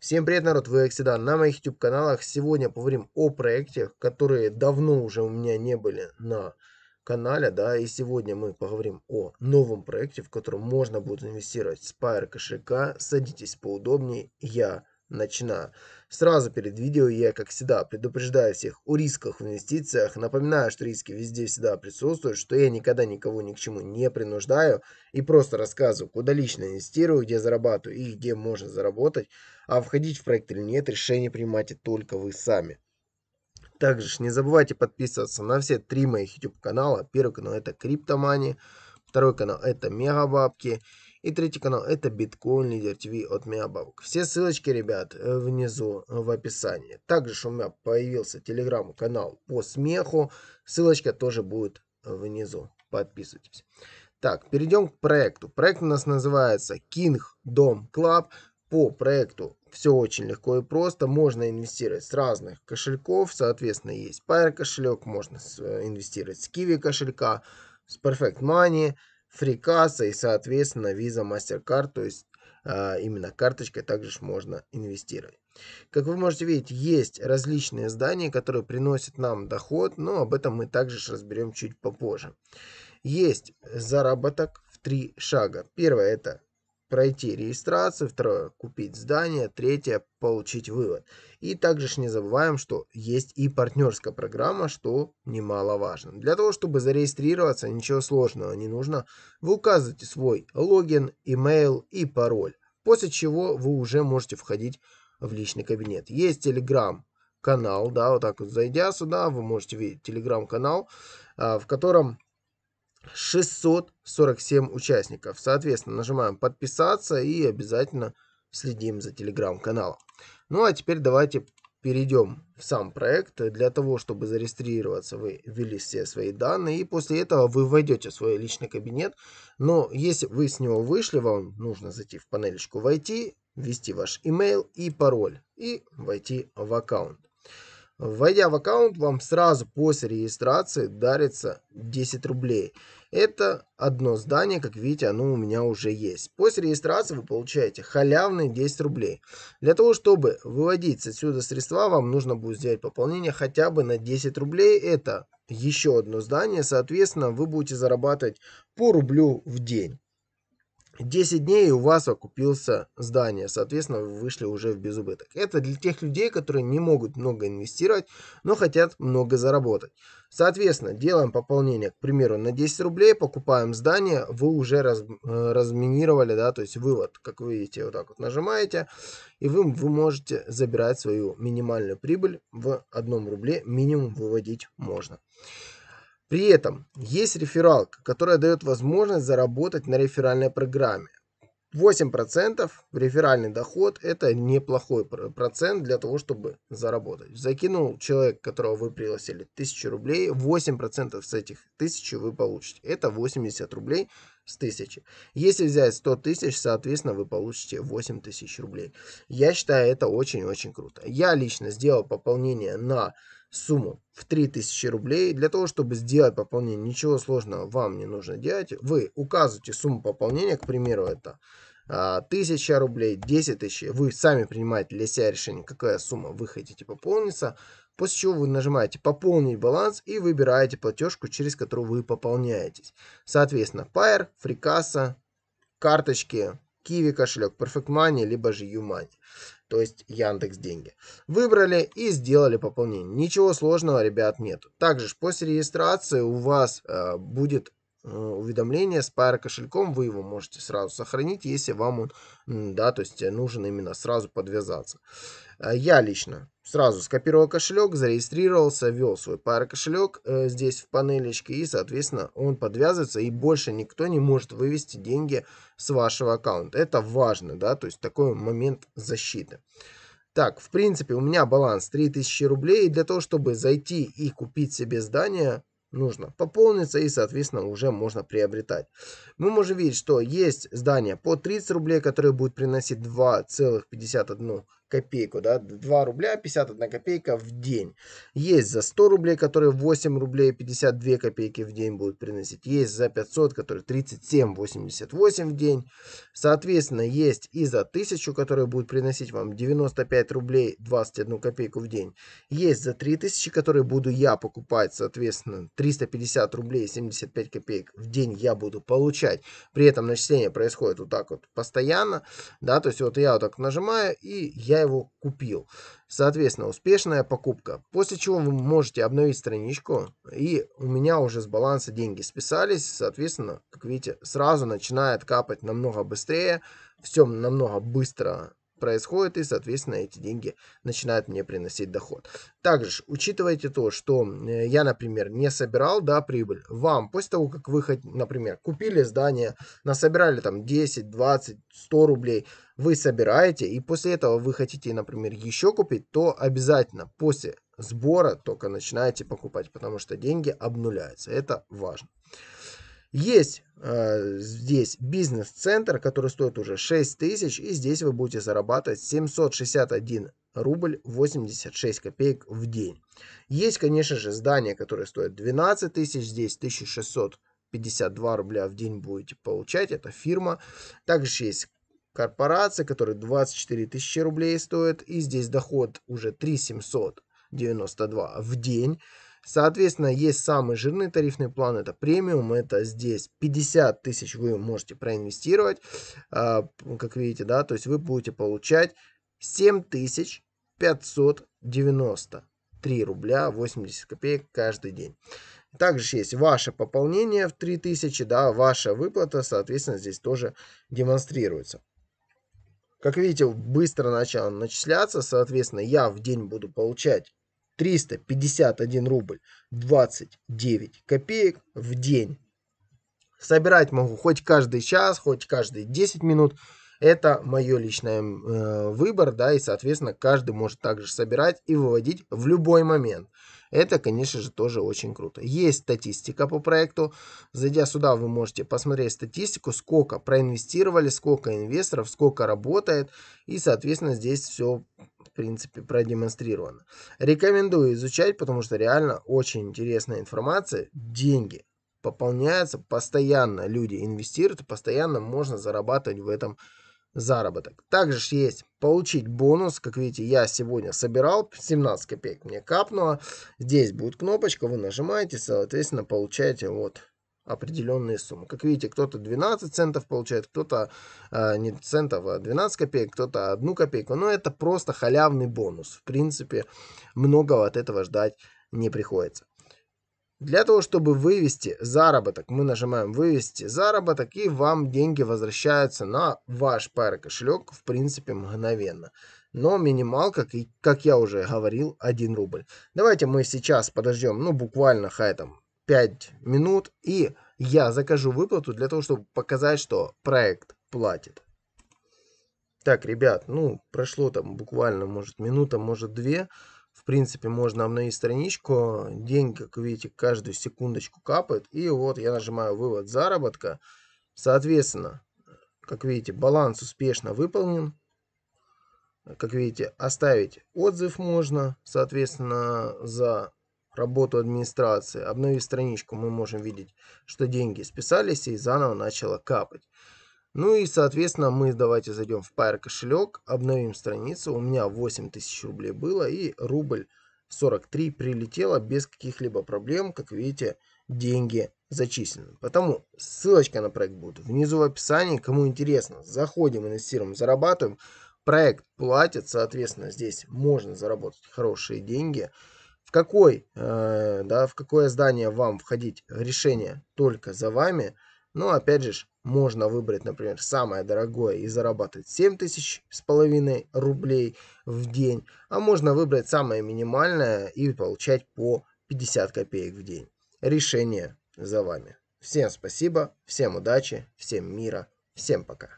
Всем привет, народ, вы Оксидан. На моих YouTube каналах сегодня поговорим о проектах, которые давно уже у меня не были на канале, да, и сегодня мы поговорим о новом проекте, в котором можно будет инвестировать с Spire кошелька. Садитесь поудобнее, я начинаю. Сразу перед видео я, как всегда, предупреждаю всех о рисках в инвестициях, напоминаю, что риски везде всегда присутствуют, что я никогда никого ни к чему не принуждаю и просто рассказываю, куда лично инвестирую, где зарабатываю и где можно заработать, а входить в проект или нет, решение принимайте только вы сами. Также не забывайте подписываться на все три моих YouTube канала. Первый канал это Криптомани, второй канал это Мегабабки. Бабки. И третий канал это биткоин лидер ТВ от меня бабок. Все ссылочки, ребят, э, внизу э, в описании. Также у меня появился телеграм-канал по смеху. Ссылочка тоже будет э, внизу. Подписывайтесь. Так, перейдем к проекту. Проект у нас называется King Dom Club. По проекту все очень легко и просто. Можно инвестировать с разных кошельков. Соответственно, есть Pair кошелек, можно инвестировать с Kiwi кошелька, с Perfect Money, фрикаса и, соответственно, Visa MasterCard, то есть а, именно карточкой также можно инвестировать. Как вы можете видеть, есть различные здания, которые приносят нам доход, но об этом мы также разберем чуть попозже. Есть заработок в три шага. Первое – это пройти регистрацию, второе – купить здание, третье – получить вывод. И также ж не забываем, что есть и партнерская программа, что немаловажно. Для того, чтобы зарегистрироваться, ничего сложного не нужно. Вы указываете свой логин, имейл и пароль, после чего вы уже можете входить в личный кабинет. Есть Telegram канал, да, вот так вот зайдя сюда, вы можете видеть телеграм-канал, а, в котором 647 участников. Соответственно, нажимаем подписаться и обязательно следим за телеграм-каналом. Ну а теперь давайте перейдем в сам проект. Для того, чтобы зарегистрироваться, вы ввели все свои данные и после этого вы войдете в свой личный кабинет. Но если вы с него вышли, вам нужно зайти в панелечку «Войти», ввести ваш email и пароль и войти в аккаунт. Вводя в аккаунт, вам сразу после регистрации дарится 10 рублей. Это одно здание, как видите, оно у меня уже есть. После регистрации вы получаете халявные 10 рублей. Для того, чтобы выводить отсюда средства, вам нужно будет сделать пополнение хотя бы на 10 рублей. Это еще одно здание, соответственно, вы будете зарабатывать по рублю в день. 10 дней у вас окупился здание, соответственно, вы вышли уже в безубыток. Это для тех людей, которые не могут много инвестировать, но хотят много заработать. Соответственно, делаем пополнение, к примеру, на 10 рублей, покупаем здание, вы уже раз, э, разминировали, да, то есть вывод, как вы видите, вот так вот нажимаете, и вы, вы можете забирать свою минимальную прибыль в 1 рубле, минимум выводить можно. При этом есть рефералка, которая дает возможность заработать на реферальной программе. 8% реферальный доход – это неплохой процент для того, чтобы заработать. Закинул человек, которого вы пригласили, 1000 рублей, 8% с этих 1000 вы получите. Это 80 рублей с тысячи. Если взять 100 тысяч, соответственно, вы получите 8 тысяч рублей. Я считаю это очень-очень круто. Я лично сделал пополнение на сумму в 3000 рублей. Для того, чтобы сделать пополнение, ничего сложного вам не нужно делать. Вы указываете сумму пополнения, к примеру, это 1000 а, рублей, 10 тысяч. Вы сами принимаете для себя решение, какая сумма вы хотите пополниться. После чего вы нажимаете «Пополнить баланс» и выбираете платежку, через которую вы пополняетесь. Соответственно, Pair, Freecasa, карточки, Киви кошелек, Perfect Money, либо же Юмани, то есть Яндекс деньги. Выбрали и сделали пополнение. Ничего сложного, ребят, нет. Также после регистрации у вас э, будет э, уведомление с Pair кошельком, вы его можете сразу сохранить, если вам он, да, то есть э, нужен именно сразу подвязаться. Э, я лично сразу скопировал кошелек, зарегистрировался, ввел свой пар кошелек э, здесь в панелечке, и, соответственно, он подвязывается, и больше никто не может вывести деньги с вашего аккаунта. Это важно, да, то есть такой момент защиты. Так, в принципе, у меня баланс 3000 рублей, и для того, чтобы зайти и купить себе здание, нужно пополниться и, соответственно, уже можно приобретать. Мы можем видеть, что есть здание по 30 рублей, которое будет приносить 2,51 копейку, да, 2 рубля 51 копейка в день. Есть за 100 рублей, которые 8 рублей 52 копейки в день будут приносить. Есть за 500, которые 37,88 в день. Соответственно, есть и за 1000, которые будут приносить вам 95 рублей 21 копейку в день. Есть за 3000, которые буду я покупать, соответственно, 350 рублей 75 копеек в день я буду получать. При этом начисление происходит вот так вот постоянно, да, то есть вот я вот так нажимаю и я я его купил. Соответственно, успешная покупка. После чего вы можете обновить страничку, и у меня уже с баланса деньги списались. Соответственно, как видите, сразу начинает капать намного быстрее, все намного быстро происходит, и, соответственно, эти деньги начинают мне приносить доход. Также учитывайте то, что э, я, например, не собирал, да, прибыль. Вам, после того, как вы, например, купили здание, насобирали там 10, 20, 100 рублей, вы собираете, и после этого вы хотите, например, еще купить, то обязательно после сбора только начинаете покупать, потому что деньги обнуляются. Это важно. Есть Э, здесь бизнес-центр, который стоит уже 6 тысяч, и здесь вы будете зарабатывать 761 рубль 86 копеек в день. Есть, конечно же, здание, которое стоит 12 тысяч, здесь 1652 рубля в день будете получать, это фирма. Также есть корпорация, которая 24 тысячи рублей стоит, и здесь доход уже 3792 в день. Соответственно, есть самый жирный тарифный план, это премиум, это здесь 50 тысяч вы можете проинвестировать, а, как видите, да, то есть вы будете получать 7593 рубля 80 копеек каждый день. Также есть ваше пополнение в 3000, да, ваша выплата, соответственно, здесь тоже демонстрируется. Как видите, быстро начало начисляться, соответственно, я в день буду получать 351 рубль 29 копеек в день. Собирать могу хоть каждый час, хоть каждые 10 минут. Это мое личное э, выбор, да, и, соответственно, каждый может также собирать и выводить в любой момент. Это, конечно же, тоже очень круто. Есть статистика по проекту. Зайдя сюда, вы можете посмотреть статистику, сколько проинвестировали, сколько инвесторов, сколько работает. И, соответственно, здесь все в принципе, продемонстрировано. Рекомендую изучать, потому что реально очень интересная информация. Деньги пополняются постоянно, люди инвестируют, постоянно можно зарабатывать в этом заработок. Также есть получить бонус, как видите, я сегодня собирал, 17 копеек мне капнуло, здесь будет кнопочка, вы нажимаете, соответственно, получаете вот определенные суммы. Как видите, кто-то 12 центов получает, кто-то э, не центов, а 12 копеек, кто-то 1 копейку. Но это просто халявный бонус. В принципе, многого от этого ждать не приходится. Для того, чтобы вывести заработок, мы нажимаем «Вывести заработок», и вам деньги возвращаются на ваш Pair кошелек, в принципе, мгновенно. Но минимал, как, и, как я уже говорил, 1 рубль. Давайте мы сейчас подождем, ну, буквально, хай там, 5 минут, и я закажу выплату для того, чтобы показать, что проект платит. Так, ребят, ну, прошло там буквально, может, минута, может, две. В принципе, можно обновить страничку. День, как видите, каждую секундочку капает. И вот я нажимаю «Вывод заработка». Соответственно, как видите, баланс успешно выполнен. Как видите, оставить отзыв можно, соответственно, за работу администрации. Обновив страничку, мы можем видеть, что деньги списались и заново начало капать. Ну и, соответственно, мы давайте зайдем в Pair кошелек, обновим страницу. У меня 8000 рублей было и рубль 43 прилетело без каких-либо проблем. Как видите, деньги зачислены. Потому ссылочка на проект будет внизу в описании. Кому интересно, заходим, инвестируем, зарабатываем. Проект платит, соответственно, здесь можно заработать хорошие деньги в, какой, э, да, в какое здание вам входить, решение только за вами. Но ну, опять же, можно выбрать, например, самое дорогое и зарабатывать 7 тысяч с половиной рублей в день, а можно выбрать самое минимальное и получать по 50 копеек в день. Решение за вами. Всем спасибо, всем удачи, всем мира, всем пока.